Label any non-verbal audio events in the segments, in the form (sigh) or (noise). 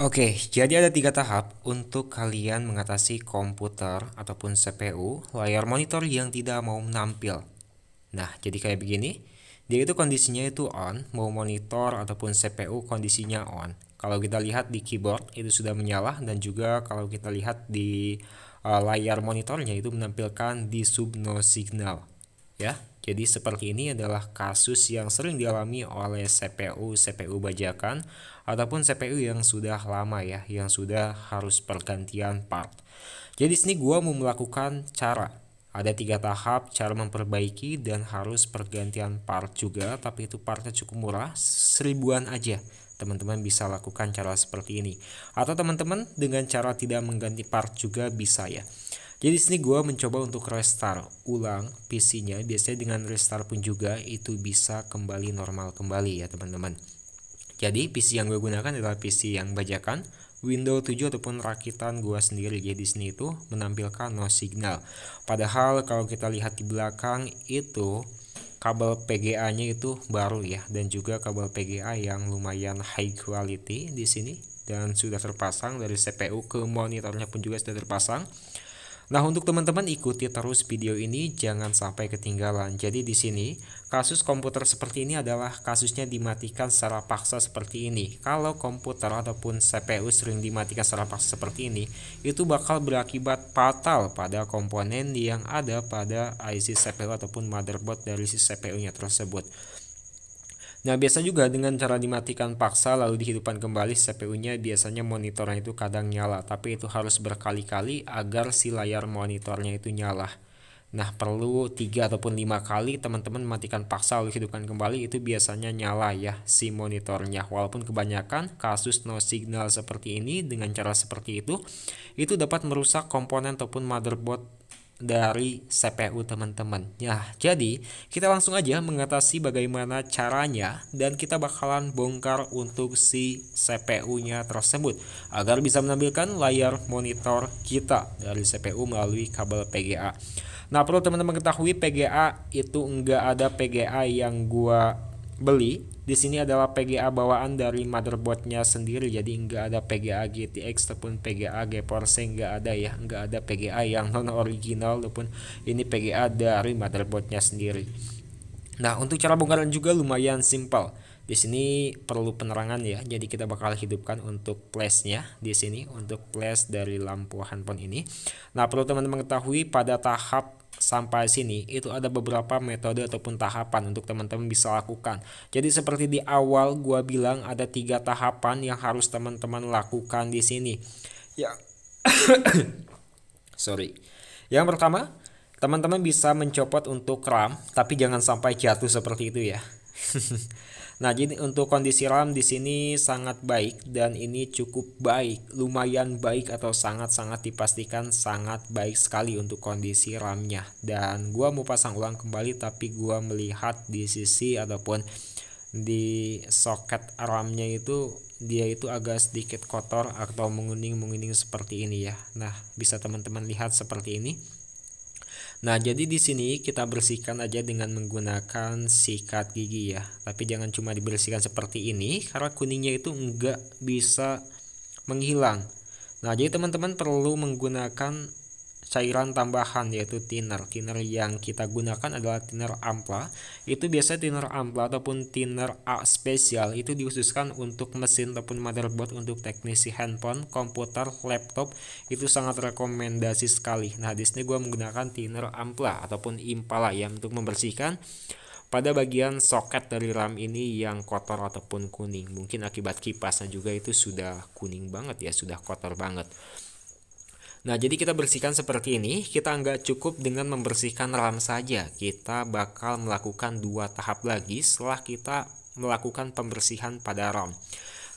Oke, jadi ada tiga tahap untuk kalian mengatasi komputer ataupun CPU layar monitor yang tidak mau menampil. Nah, jadi kayak begini. Dia itu kondisinya itu on, mau monitor ataupun CPU kondisinya on. Kalau kita lihat di keyboard itu sudah menyala dan juga kalau kita lihat di uh, layar monitornya itu menampilkan di sub no signal ya. Jadi seperti ini adalah kasus yang sering dialami oleh CPU CPU bajakan ataupun CPU yang sudah lama ya, yang sudah harus pergantian part. Jadi sini gua mau melakukan cara ada tiga tahap cara memperbaiki dan harus pergantian part juga tapi itu partnya cukup murah seribuan aja teman-teman bisa lakukan cara seperti ini atau teman-teman dengan cara tidak mengganti part juga bisa ya jadi sini gue mencoba untuk restart ulang PC-nya. Biasanya dengan restart pun juga itu bisa kembali normal kembali ya teman-teman. Jadi PC yang gue gunakan adalah PC yang bajakan Windows 7 ataupun rakitan gue sendiri jadi sini itu menampilkan no signal. Padahal kalau kita lihat di belakang itu kabel PGA-nya itu baru ya dan juga kabel PGA yang lumayan high quality di sini dan sudah terpasang dari CPU ke monitornya pun juga sudah terpasang Nah, untuk teman-teman ikuti terus video ini jangan sampai ketinggalan. Jadi di sini, kasus komputer seperti ini adalah kasusnya dimatikan secara paksa seperti ini. Kalau komputer ataupun CPU sering dimatikan secara paksa seperti ini, itu bakal berakibat fatal pada komponen yang ada pada IC CPU ataupun motherboard dari si CPU-nya tersebut. Nah, biasa juga dengan cara dimatikan paksa lalu dihidupkan kembali CPU-nya biasanya monitornya itu kadang nyala, tapi itu harus berkali-kali agar si layar monitornya itu nyala. Nah, perlu 3 ataupun 5 kali teman-teman matikan paksa lalu hidupkan kembali itu biasanya nyala ya si monitornya. Walaupun kebanyakan kasus no signal seperti ini dengan cara seperti itu itu dapat merusak komponen ataupun motherboard dari CPU teman-teman. Ya, jadi kita langsung aja mengatasi bagaimana caranya dan kita bakalan bongkar untuk si CPU-nya tersebut agar bisa menampilkan layar monitor kita dari CPU melalui kabel PGA. Nah, perlu teman-teman ketahui PGA itu enggak ada PGA yang gua beli di sini adalah PGA bawaan dari motherboardnya sendiri jadi nggak ada PGA GTX ataupun PGA GeForce nggak ada ya nggak ada PGA yang non original ataupun ini PGA dari motherboardnya sendiri nah untuk cara bongkaran juga lumayan simpel di sini perlu penerangan ya jadi kita bakal hidupkan untuk flashnya di sini untuk flash dari lampu handphone ini nah perlu teman-teman ketahui pada tahap sampai sini itu ada beberapa metode ataupun tahapan untuk teman-teman bisa lakukan. Jadi seperti di awal gua bilang ada tiga tahapan yang harus teman-teman lakukan di sini. Ya. (coughs) Sorry. Yang pertama, teman-teman bisa mencopot untuk RAM tapi jangan sampai jatuh seperti itu ya. (laughs) Nah, jadi untuk kondisi RAM di sini sangat baik dan ini cukup baik, lumayan baik atau sangat-sangat dipastikan sangat baik sekali untuk kondisi RAM-nya. Dan gua mau pasang ulang kembali tapi gua melihat di sisi ataupun di soket RAM-nya itu dia itu agak sedikit kotor atau menguning-menguning seperti ini ya. Nah, bisa teman-teman lihat seperti ini. Nah, jadi di sini kita bersihkan aja dengan menggunakan sikat gigi ya. Tapi jangan cuma dibersihkan seperti ini karena kuningnya itu enggak bisa menghilang. Nah, jadi teman-teman perlu menggunakan cairan tambahan yaitu thinner. Thinner yang kita gunakan adalah thinner ampla. Itu biasa thinner ampla ataupun thinner A spesial itu dikhususkan untuk mesin ataupun motherboard untuk teknisi handphone, komputer, laptop itu sangat rekomendasi sekali. Nah, di sini gue menggunakan thinner ampla ataupun impala ya untuk membersihkan pada bagian soket dari RAM ini yang kotor ataupun kuning. Mungkin akibat kipasnya juga itu sudah kuning banget ya, sudah kotor banget. Nah, jadi kita bersihkan seperti ini. Kita nggak cukup dengan membersihkan RAM saja. Kita bakal melakukan dua tahap lagi setelah kita melakukan pembersihan pada RAM.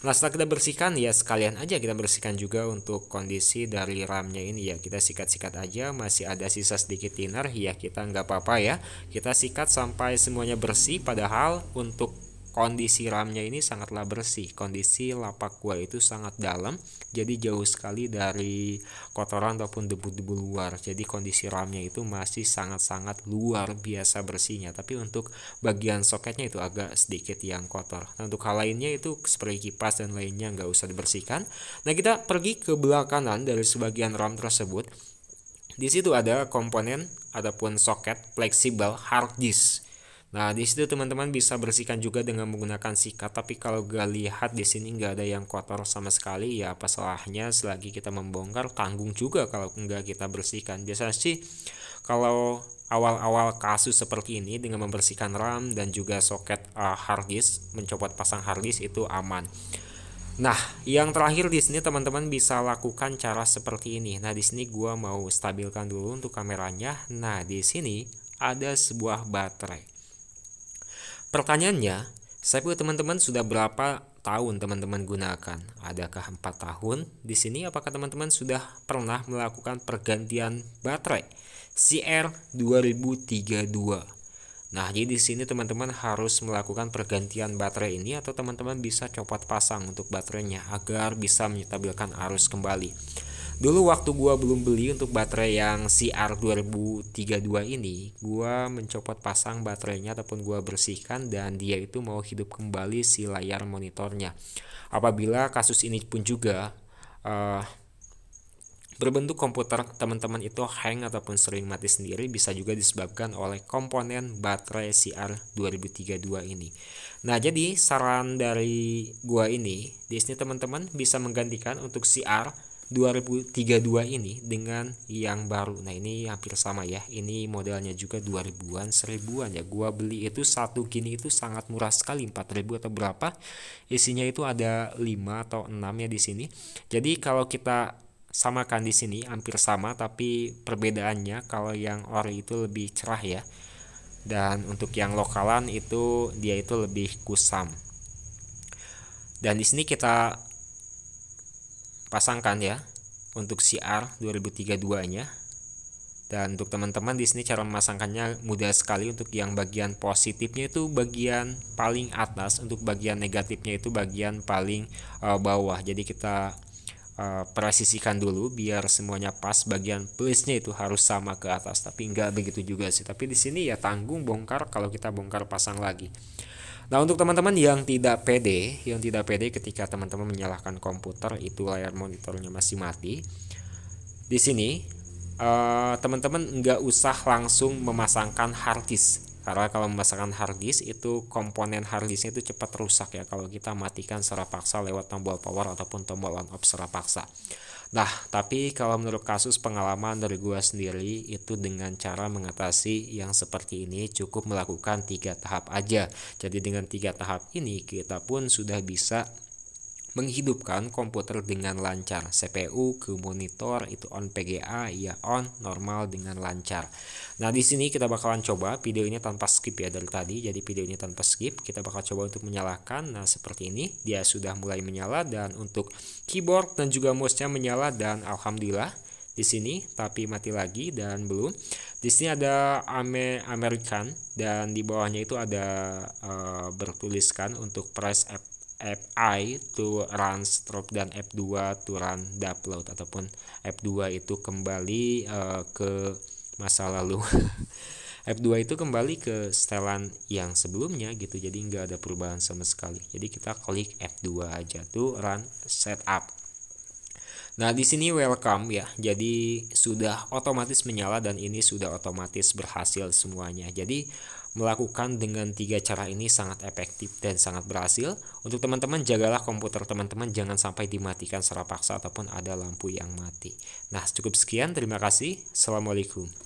Nah, setelah kita bersihkan, ya sekalian aja kita bersihkan juga untuk kondisi dari RAM-nya ini ya. Kita sikat-sikat aja, masih ada sisa sedikit thinner, ya kita nggak apa-apa ya. Kita sikat sampai semuanya bersih, padahal untuk kondisi ramnya ini sangatlah bersih kondisi lapak gua itu sangat dalam jadi jauh sekali dari kotoran ataupun debu-debu luar jadi kondisi ramnya itu masih sangat-sangat luar biasa bersihnya tapi untuk bagian soketnya itu agak sedikit yang kotor nah untuk hal lainnya itu seperti kipas dan lainnya nggak usah dibersihkan nah kita pergi ke belakangan dari sebagian ram tersebut di situ ada komponen ataupun soket fleksibel hard disk Nah, di situ teman-teman bisa bersihkan juga dengan menggunakan sikat, tapi kalau gak lihat di sini nggak ada yang kotor sama sekali, ya apa salahnya selagi kita membongkar tanggung juga kalau nggak kita bersihkan. Biasanya sih kalau awal-awal kasus seperti ini dengan membersihkan RAM dan juga soket uh, hard disk, mencopot pasang hard disk itu aman. Nah, yang terakhir di sini teman-teman bisa lakukan cara seperti ini. Nah, di sini gua mau stabilkan dulu untuk kameranya. Nah, di sini ada sebuah baterai. Pertanyaannya, saya punya teman-teman sudah berapa tahun teman-teman gunakan? Adakah 4 tahun? Di sini apakah teman-teman sudah pernah melakukan pergantian baterai CR2032? Nah, jadi di sini teman-teman harus melakukan pergantian baterai ini atau teman-teman bisa copot pasang untuk baterainya agar bisa menyetabilkan arus kembali dulu waktu gua belum beli untuk baterai yang CR 2032 ini gua mencopot pasang baterainya ataupun gua bersihkan dan dia itu mau hidup kembali si layar monitornya apabila kasus ini pun juga uh, Berbentuk komputer teman-teman itu hang ataupun sering mati sendiri bisa juga disebabkan oleh komponen baterai CR2032 ini. Nah, jadi saran dari gua ini, di sini teman-teman bisa menggantikan untuk CR 2032 ini dengan yang baru. Nah, ini hampir sama ya. Ini modelnya juga 2000-an, 1000-an ya. Gua beli itu satu gini itu sangat murah sekali, 4000 atau berapa. Isinya itu ada 5 atau 6 ya di sini. Jadi kalau kita samakan di sini hampir sama tapi perbedaannya kalau yang ori itu lebih cerah ya. Dan untuk yang lokalan itu dia itu lebih kusam. Dan di sini kita pasangkan ya untuk CR 2032 nya dan untuk teman-teman di sini cara memasangkannya mudah sekali untuk yang bagian positifnya itu bagian paling atas untuk bagian negatifnya itu bagian paling uh, bawah jadi kita uh, presisikan dulu biar semuanya pas bagian plusnya itu harus sama ke atas tapi nggak begitu juga sih tapi di sini ya tanggung bongkar kalau kita bongkar pasang lagi Nah, untuk teman-teman yang tidak pede, yang tidak pede ketika teman-teman menyalahkan komputer itu layar monitornya masih mati. Di sini uh, teman-teman nggak usah langsung memasangkan hard disk karena kalau memasangkan hard disk itu komponen hard disknya itu cepat rusak ya kalau kita matikan secara paksa lewat tombol power ataupun tombol on off secara paksa. Nah, tapi kalau menurut kasus pengalaman dari gua sendiri itu dengan cara mengatasi yang seperti ini cukup melakukan tiga tahap aja. Jadi dengan tiga tahap ini kita pun sudah bisa menghidupkan komputer dengan lancar CPU ke monitor itu on PGA ya on normal dengan lancar nah di sini kita bakalan coba video ini tanpa skip ya dari tadi jadi video ini tanpa skip kita bakal coba untuk menyalakan nah seperti ini dia sudah mulai menyala dan untuk keyboard dan juga mouse nya menyala dan alhamdulillah di sini tapi mati lagi dan belum di sini ada American dan di bawahnya itu ada uh, bertuliskan untuk press F Fi to run strobe dan F2 to run download ataupun F2 itu kembali uh, ke masa lalu (laughs) F2 itu kembali ke setelan yang sebelumnya gitu jadi nggak ada perubahan sama sekali jadi kita klik F2 aja tuh run setup Nah, di sini welcome ya. Jadi sudah otomatis menyala dan ini sudah otomatis berhasil semuanya. Jadi Melakukan dengan tiga cara ini sangat efektif dan sangat berhasil. Untuk teman-teman jagalah komputer teman-teman jangan sampai dimatikan secara paksa ataupun ada lampu yang mati. Nah cukup sekian terima kasih. Assalamualaikum.